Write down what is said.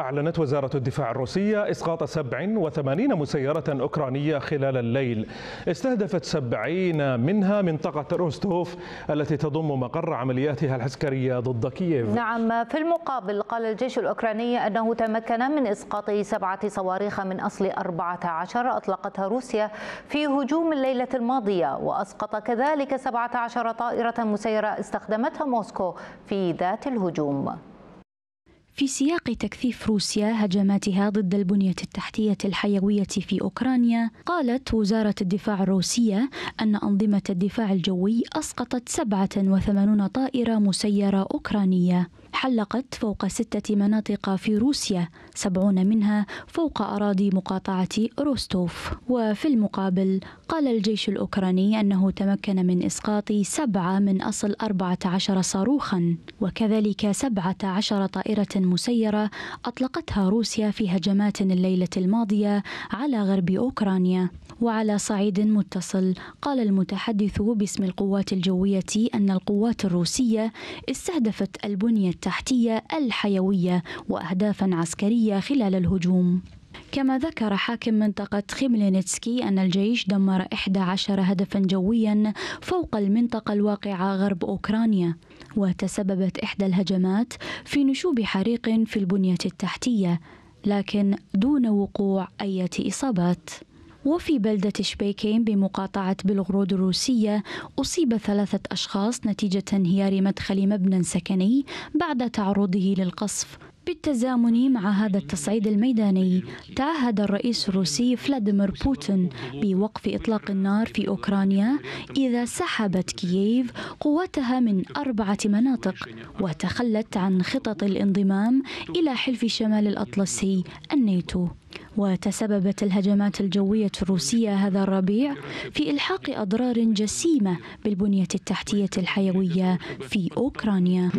أعلنت وزارة الدفاع الروسية إسقاط 87 مسيرة أوكرانية خلال الليل استهدفت 70 منها منطقة روستوف التي تضم مقر عملياتها العسكرية ضد كييف نعم في المقابل قال الجيش الأوكراني أنه تمكن من إسقاط سبعة صواريخ من أصل 14 أطلقتها روسيا في هجوم الليلة الماضية وأسقط كذلك 17 طائرة مسيرة استخدمتها موسكو في ذات الهجوم في سياق تكثيف روسيا هجماتها ضد البنية التحتية الحيوية في أوكرانيا، قالت وزارة الدفاع الروسية أن أنظمة الدفاع الجوي أسقطت 87 طائرة مسيرة أوكرانية، حلقت فوق ستة مناطق في روسيا سبعون منها فوق أراضي مقاطعة روستوف وفي المقابل قال الجيش الأوكراني أنه تمكن من إسقاط سبعة من أصل 14 صاروخا وكذلك 17 طائرة مسيرة أطلقتها روسيا في هجمات الليلة الماضية على غرب أوكرانيا وعلى صعيد متصل قال المتحدث باسم القوات الجوية أن القوات الروسية استهدفت البنية التحتية التحتية الحيوية وأهدافا عسكرية خلال الهجوم كما ذكر حاكم منطقة خيملينيتسكي أن الجيش دمر 11 هدفا جويا فوق المنطقة الواقعة غرب أوكرانيا وتسببت إحدى الهجمات في نشوب حريق في البنية التحتية لكن دون وقوع أي إصابات وفي بلدة شبيكين بمقاطعة بلغرود الروسية أصيب ثلاثة أشخاص نتيجة انهيار مدخل مبنى سكني بعد تعرضه للقصف بالتزامن مع هذا التصعيد الميداني تعهد الرئيس الروسي فلاديمير بوتين بوقف إطلاق النار في أوكرانيا إذا سحبت كييف قوتها من أربعة مناطق وتخلت عن خطط الانضمام إلى حلف شمال الأطلسي الناتو وتسببت الهجمات الجوية الروسية هذا الربيع في إلحاق أضرار جسيمة بالبنية التحتية الحيوية في أوكرانيا